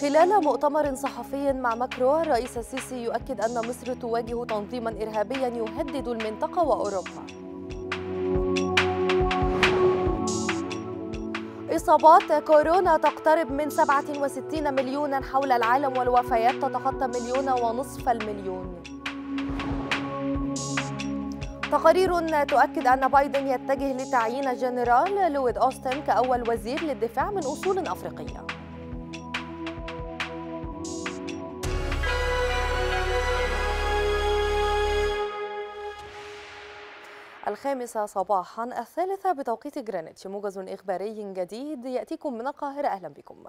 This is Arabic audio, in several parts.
خلال مؤتمر صحفي مع ماكرون الرئيس السيسي يؤكد أن مصر تواجه تنظيما إرهابيا يهدد المنطقة وأوروبا إصابات كورونا تقترب من 67 مليونا حول العالم والوفيات تتخطى مليون ونصف المليون تقارير تؤكد أن بايدن يتجه لتعيين جنرال لويد أوستن كأول وزير للدفاع من أصول أفريقية الخامسة صباحا الثالثة بتوقيت جرينتش موجز إخباري جديد يأتيكم من القاهرة أهلا بكم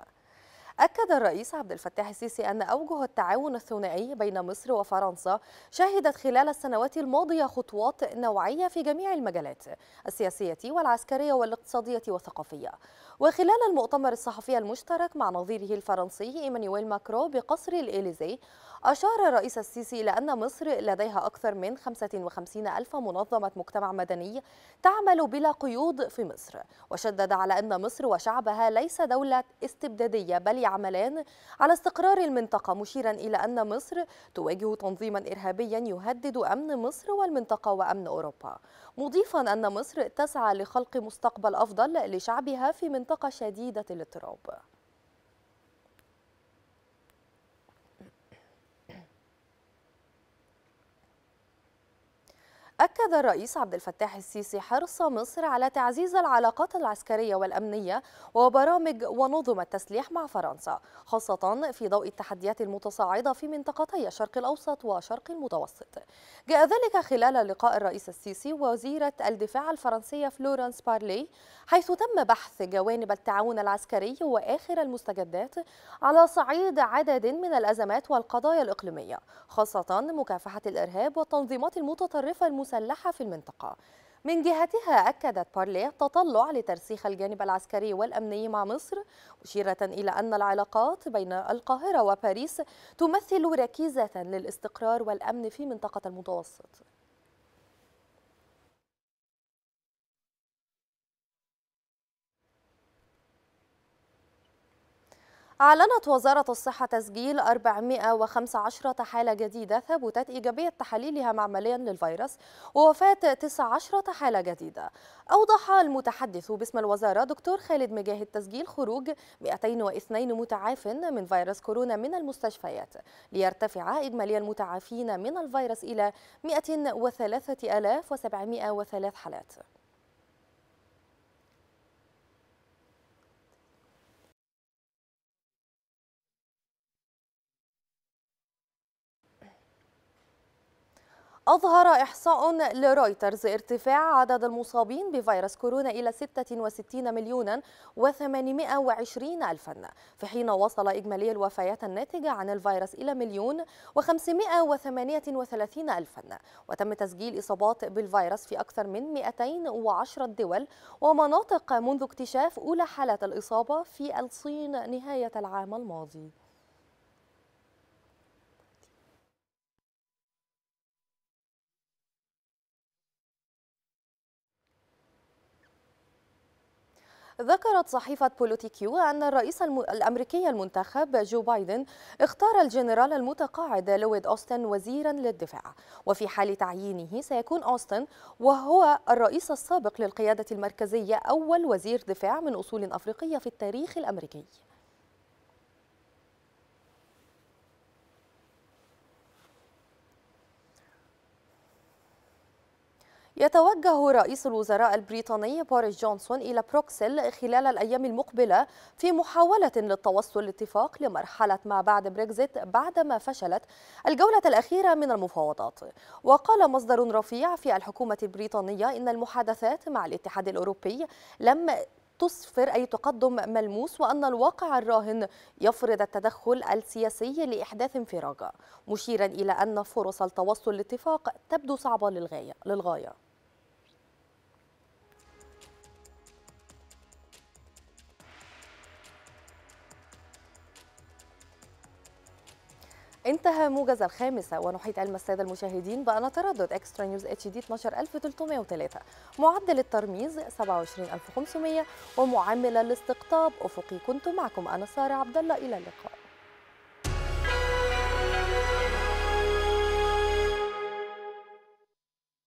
أكد الرئيس عبد الفتاح السيسي أن أوجه التعاون الثنائي بين مصر وفرنسا شهدت خلال السنوات الماضية خطوات نوعية في جميع المجالات السياسية والعسكرية والاقتصادية والثقافية وخلال المؤتمر الصحفي المشترك مع نظيره الفرنسي إيمانويل ماكرو بقصر الإليزي أشار الرئيس السيسي إلى أن مصر لديها أكثر من 55 ألف منظمة مجتمع مدني تعمل بلا قيود في مصر وشدد على أن مصر وشعبها ليس دولة استبدادية بل يعملان على استقرار المنطقة مشيرا إلى أن مصر تواجه تنظيما إرهابيا يهدد أمن مصر والمنطقة وأمن أوروبا مضيفا أن مصر تسعى لخلق مستقبل أفضل لشعبها في منطقة شديدة الاضطراب أكد الرئيس عبد الفتاح السيسي حرص مصر على تعزيز العلاقات العسكرية والأمنية وبرامج ونظم التسليح مع فرنسا خاصة في ضوء التحديات المتصاعدة في منطقتي الشرق الأوسط وشرق المتوسط جاء ذلك خلال لقاء الرئيس السيسي ووزيرة الدفاع الفرنسية فلورنس بارلي حيث تم بحث جوانب التعاون العسكري وآخر المستجدات على صعيد عدد من الأزمات والقضايا الإقليمية خاصة مكافحة الإرهاب والتنظيمات المتطرفة المسلحة المسلحة في المنطقة من جهتها أكدت بارليه تطلع لترسيخ الجانب العسكري والأمني مع مصر مشيرة إلى أن العلاقات بين القاهرة وباريس تمثل ركيزة للاستقرار والأمن في منطقة المتوسط أعلنت وزارة الصحة تسجيل 415 حالة جديدة ثبتت إيجابية تحاليلها معمليا للفيروس ووفاة 19 حالة جديدة أوضح المتحدث باسم الوزارة دكتور خالد مجاهد تسجيل خروج 202 متعاف من فيروس كورونا من المستشفيات ليرتفع إجمالي المتعافين من الفيروس إلى 103703 حالات أظهر إحصاء لرويترز ارتفاع عدد المصابين بفيروس كورونا إلى 66 مليون و820 ألفا في حين وصل إجمالي الوفيات الناتجة عن الفيروس إلى مليون و538 ألفا وتم تسجيل إصابات بالفيروس في أكثر من 210 دول ومناطق منذ اكتشاف أولى حالات الإصابة في الصين نهاية العام الماضي ذكرت صحيفة بوليتيكيو أن الرئيس الأمريكي المنتخب جو بايدن اختار الجنرال المتقاعد لويد أوستن وزيرا للدفاع وفي حال تعيينه سيكون أوستن وهو الرئيس السابق للقيادة المركزية أول وزير دفاع من أصول أفريقية في التاريخ الأمريكي يتوجه رئيس الوزراء البريطاني بوريس جونسون إلى بروكسل خلال الأيام المقبلة في محاولة للتوصل لاتفاق لمرحلة ما بعد بريكزيت بعدما فشلت الجولة الأخيرة من المفاوضات وقال مصدر رفيع في الحكومة البريطانية إن المحادثات مع الاتحاد الأوروبي لم تسفر أي تقدم ملموس وأن الواقع الراهن يفرض التدخل السياسي لإحداث انفراج مشيرا إلى أن فرص التوصل لاتفاق تبدو صعبة للغاية, للغاية. انتهى موجز الخامسة ونحيط علم السادة المشاهدين بأن تردد اكسترا نيوز اتش دي 12303 معدل الترميز 27500 ومعامل الاستقطاب افقي كنت معكم انا ساره عبد الله الى اللقاء